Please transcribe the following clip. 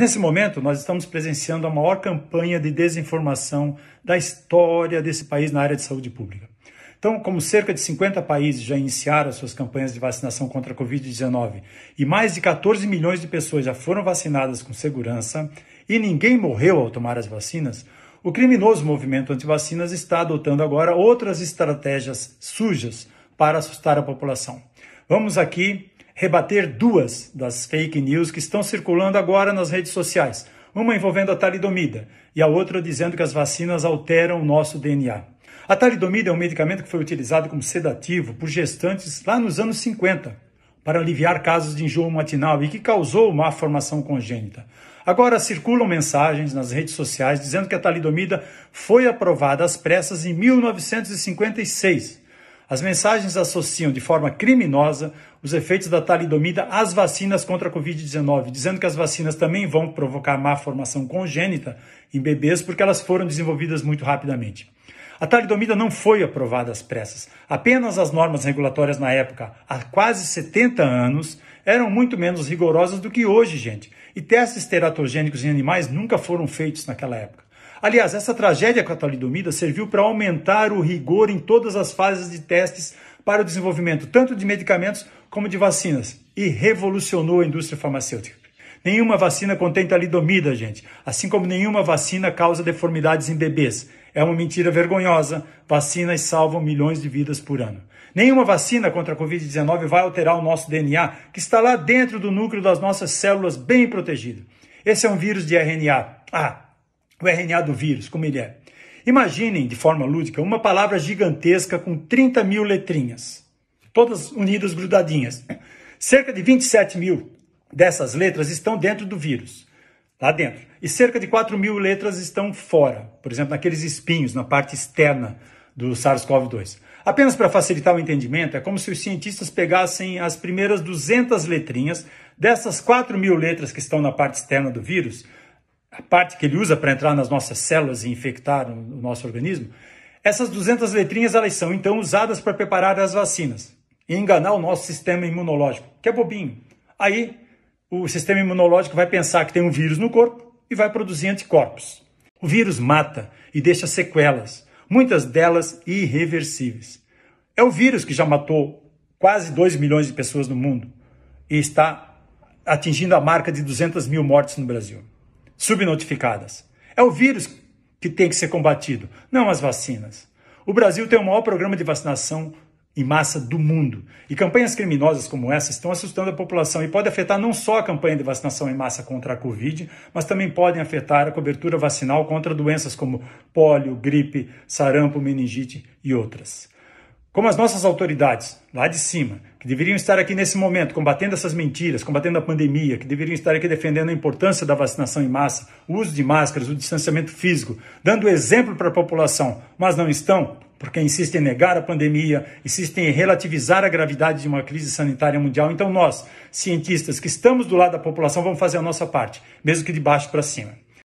Nesse momento, nós estamos presenciando a maior campanha de desinformação da história desse país na área de saúde pública. Então, como cerca de 50 países já iniciaram suas campanhas de vacinação contra a Covid-19 e mais de 14 milhões de pessoas já foram vacinadas com segurança e ninguém morreu ao tomar as vacinas, o criminoso movimento anti-vacinas está adotando agora outras estratégias sujas para assustar a população. Vamos aqui rebater duas das fake news que estão circulando agora nas redes sociais, uma envolvendo a talidomida e a outra dizendo que as vacinas alteram o nosso DNA. A talidomida é um medicamento que foi utilizado como sedativo por gestantes lá nos anos 50 para aliviar casos de enjoo matinal e que causou má formação congênita. Agora circulam mensagens nas redes sociais dizendo que a talidomida foi aprovada às pressas em 1956 as mensagens associam de forma criminosa os efeitos da talidomida às vacinas contra a Covid-19, dizendo que as vacinas também vão provocar má formação congênita em bebês porque elas foram desenvolvidas muito rapidamente. A talidomida não foi aprovada às pressas. Apenas as normas regulatórias na época, há quase 70 anos, eram muito menos rigorosas do que hoje, gente. E testes teratogênicos em animais nunca foram feitos naquela época. Aliás, essa tragédia com a talidomida serviu para aumentar o rigor em todas as fases de testes para o desenvolvimento tanto de medicamentos como de vacinas e revolucionou a indústria farmacêutica. Nenhuma vacina contém talidomida, gente, assim como nenhuma vacina causa deformidades em bebês. É uma mentira vergonhosa. Vacinas salvam milhões de vidas por ano. Nenhuma vacina contra a Covid-19 vai alterar o nosso DNA, que está lá dentro do núcleo das nossas células bem protegido. Esse é um vírus de RNA. Ah, o RNA do vírus, como ele é. Imaginem, de forma lúdica, uma palavra gigantesca com 30 mil letrinhas, todas unidas, grudadinhas. Cerca de 27 mil dessas letras estão dentro do vírus, lá dentro. E cerca de 4 mil letras estão fora, por exemplo, naqueles espinhos, na parte externa do SARS-CoV-2. Apenas para facilitar o entendimento, é como se os cientistas pegassem as primeiras 200 letrinhas dessas 4 mil letras que estão na parte externa do vírus a parte que ele usa para entrar nas nossas células e infectar o nosso organismo, essas 200 letrinhas elas são então usadas para preparar as vacinas e enganar o nosso sistema imunológico, que é bobinho. Aí o sistema imunológico vai pensar que tem um vírus no corpo e vai produzir anticorpos. O vírus mata e deixa sequelas, muitas delas irreversíveis. É o vírus que já matou quase 2 milhões de pessoas no mundo e está atingindo a marca de 200 mil mortes no Brasil subnotificadas. É o vírus que tem que ser combatido, não as vacinas. O Brasil tem o maior programa de vacinação em massa do mundo. E campanhas criminosas como essa estão assustando a população e podem afetar não só a campanha de vacinação em massa contra a Covid, mas também podem afetar a cobertura vacinal contra doenças como pólio, gripe, sarampo, meningite e outras. Como as nossas autoridades lá de cima, que deveriam estar aqui nesse momento combatendo essas mentiras, combatendo a pandemia, que deveriam estar aqui defendendo a importância da vacinação em massa, o uso de máscaras, o distanciamento físico, dando exemplo para a população, mas não estão, porque insistem em negar a pandemia, insistem em relativizar a gravidade de uma crise sanitária mundial. Então, nós, cientistas que estamos do lado da população, vamos fazer a nossa parte, mesmo que de baixo para cima.